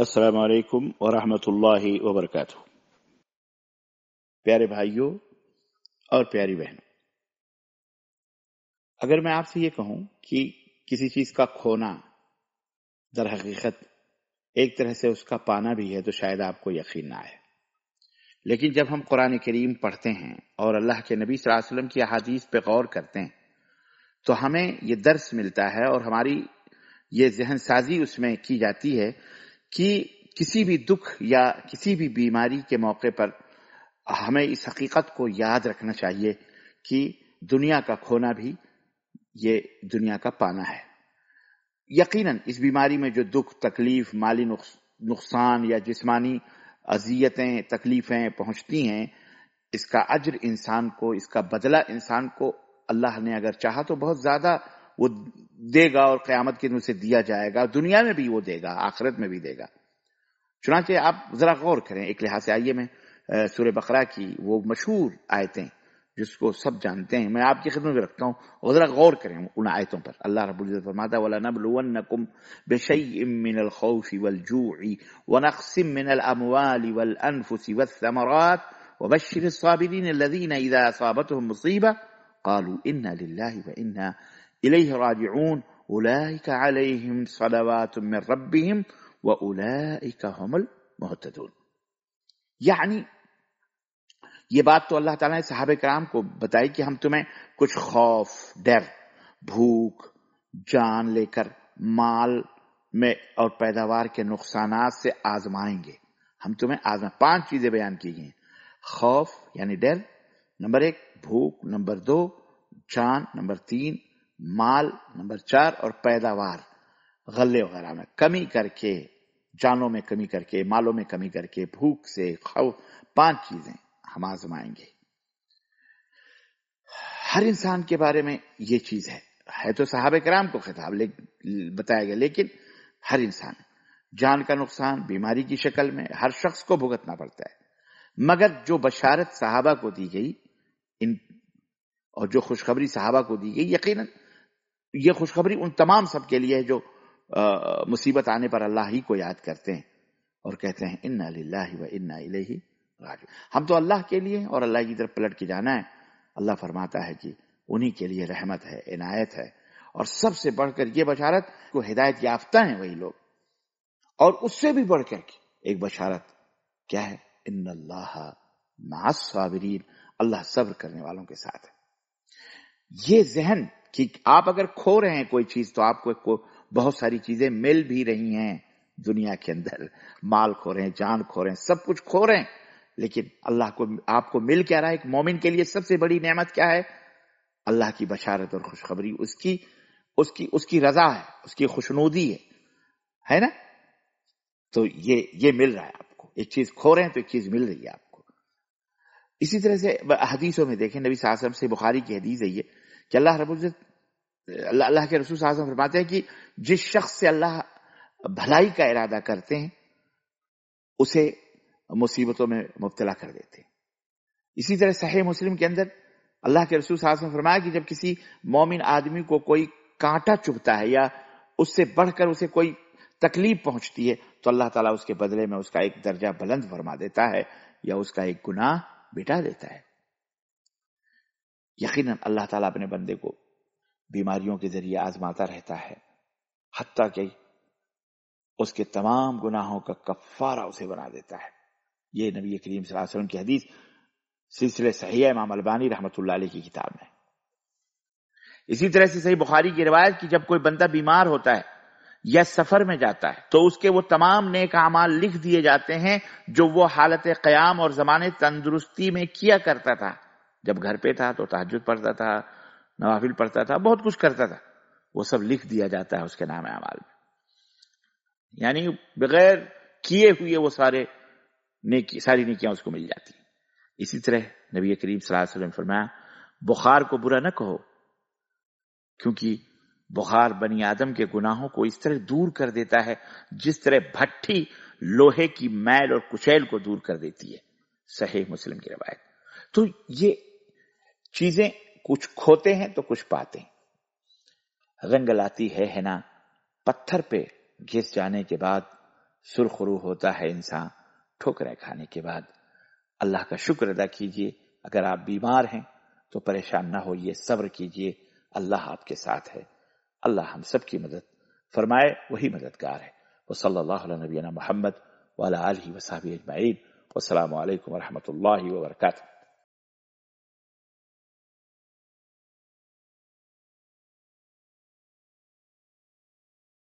अस्सलाम वालेकुम व प्यारे भाइयों और प्यारी बहनों अगर मैं आपसे ये कहूं कि किसी चीज का खोना दर हकीकत एक तरह से उसका पाना भी है तो शायद आपको यकीन ना आए लेकिन जब हम कुरान करीम पढ़ते हैं और अल्लाह के नबी सल्लल्लाहु अलैहि वसल्लम की अहादीस पे गौर करते हैं तो हमें ये दर्स मिलता है और हमारी ये जहन साजी उसमें की जाती है कि किसी भी दुख या किसी भी बीमारी के मौके पर हमें इस हकीकत को याद रखना चाहिए कि दुनिया का खोना भी ये दुनिया का पाना है यकीनन इस बीमारी में जो दुख तकलीफ माली नुकसान या जिस्मानी अजियतें तकलीफें पहुंचती हैं इसका अज्र इंसान को इसका बदला इंसान को अल्लाह ने अगर चाहा तो बहुत ज्यादा वो देगा और कयामत के दिन उसे दिया जाएगा दुनिया में भी वो देगा आखिरत में भी देगा चुनाचे आप जरा गौर करें एक लिहाज से आइए मैं सूर्य बकरा की वो मशहूर आयतें जिसको सब जानते हैं मैं आपकी खिदमत में रखता हूँ और जरा गौर करें उन आयतों पर अल्लाह रबुल्ज़त फरमाता वाला नबलुवन्नकुम बिशैइन मिनल खौफि वल जूइ व नक्सिम मिनल अमवालि वल अनफुसि वस्समरात وبشر الصابرين الذين إذا أصابتهم مصيبة قالوا إنا لله وإنا إليه راجعون أولئك عليهم صلوات من ربهم وأولئك هم المهتدون यानी ये बात तो अल्लाह ताला ने साहब कराम को बताई कि हम तुम्हें कुछ खौफ डर भूख जान लेकर माल में और पैदावार के नुकसान से आजमाएंगे हम तुम्हें आजमा पांच चीजें बयान की गई खौफ यानी डर नंबर एक भूख नंबर दो जान नंबर तीन माल नंबर चार और पैदावार गले वगैरह में कमी करके जानों में कमी करके मालों में कमी करके भूख से खौ पांच चीजें हम आजमाएंगे हर इंसान के बारे में ये चीज है है तो साहब कराम को खिताब ले, बताया गया लेकिन हर इंसान जान का नुकसान बीमारी की शक्ल में हर शख्स को भुगतना पड़ता है मगर जो बशारत साहबा को दी गई इन और जो खुशखबरी साहबा को दी गई यकीनन ये खुशखबरी उन तमाम सब के लिए है जो आ, मुसीबत आने पर अल्लाह ही को याद करते हैं और कहते हैं इन्ना लाही व इन्ना इलेही राजू हम तो अल्लाह के लिए और अल्लाह की तरफ पलट के जाना है अल्लाह फरमाता है कि उन्हीं के लिए रहमत है इनायत है और सबसे बढ़कर ये बशारत को हिदायत याफ्ता है वही लोग और उससे भी बढ़कर के एक बशारत क्या है इन अल्लाह नास अल्लाह सब्र करने वालों के साथ है ये जहन कि आप अगर खो रहे हैं कोई चीज तो आपको को बहुत सारी चीजें मिल भी रही हैं दुनिया के अंदर माल खो रहे हैं जान खो रहे हैं सब कुछ खो रहे हैं लेकिन अल्लाह को आपको मिल क्या रहा है एक मोमिन के लिए सबसे बड़ी नेमत क्या है अल्लाह की बशारत और खुशखबरी उसकी उसकी उसकी रजा है उसकी खुशनूदी है है ना तो ये ये मिल रहा है आपको एक चीज खो रहे हैं तो एक चीज मिल रही है आपको इसी तरह से हदीसों में देखें नबी सासम से बुखारी की हदीस है ये कि अल्लाह रबुल्जत अल्लाह अल्लाह के रसूल साहब फरमाते हैं कि जिस शख्स से अल्लाह भलाई का इरादा करते हैं उसे मुसीबतों में मुबतला कर देते हैं इसी तरह सही मुस्लिम के अंदर अल्लाह के रसूल साहब ने फरमाया कि जब किसी मोमिन आदमी को कोई कांटा चुभता है या उससे बढ़कर उसे कोई तकलीफ पहुंचती है तो अल्लाह ताला उसके बदले में उसका एक दर्जा बुलंद फरमा देता है या उसका एक गुनाह बिटा देता है यकीनन अल्लाह ताला अपने बंदे को बीमारियों के जरिए आजमाता रहता है हती कि उसके तमाम गुनाहों का कफारा उसे बना देता है ये नबी करीम वसल्लम की हदीस सिलसिले सही इमाम अलबानी रहमत की किताब में इसी तरह से सही बुखारी की रिवायत की जब कोई बंदा बीमार होता है या सफर में जाता है तो उसके वो तमाम नेक अमाल लिख दिए जाते हैं जो वो हालत क्याम और जमाने तंदुरुस्ती में किया करता था जब घर पे था तो तहजद पढ़ता था नवाफिल पढ़ता था बहुत कुछ करता था वो सब लिख दिया जाता है उसके नाम अमाल में यानी बगैर किए हुए वो सारे नेकी सारी नेकियां उसको मिल जाती इसी तरह नबी करीब सलाम फरमाया बुखार को बुरा न कहो क्योंकि बुखार बनी आदम के गुनाहों को इस तरह दूर कर देता है जिस तरह भट्टी लोहे की मैल और कुचैल को दूर कर देती है सही मुस्लिम की रवायत तो ये चीजें कुछ खोते हैं तो कुछ पाते हैं रंग लाती है है ना पत्थर पे घिस जाने के बाद सुरखरू होता है इंसान ठोकरें खाने के बाद अल्लाह का शुक्र अदा कीजिए अगर आप बीमार हैं तो परेशान ना होइए सब्र कीजिए अल्लाह आपके साथ है अल्लाह हम सबकी मदद फरमाए वही मददगार है वो सल्लल्लाहु नबीना मोहम्मद वाला वसाबी अजमाइन वालकम वरहमल वर्का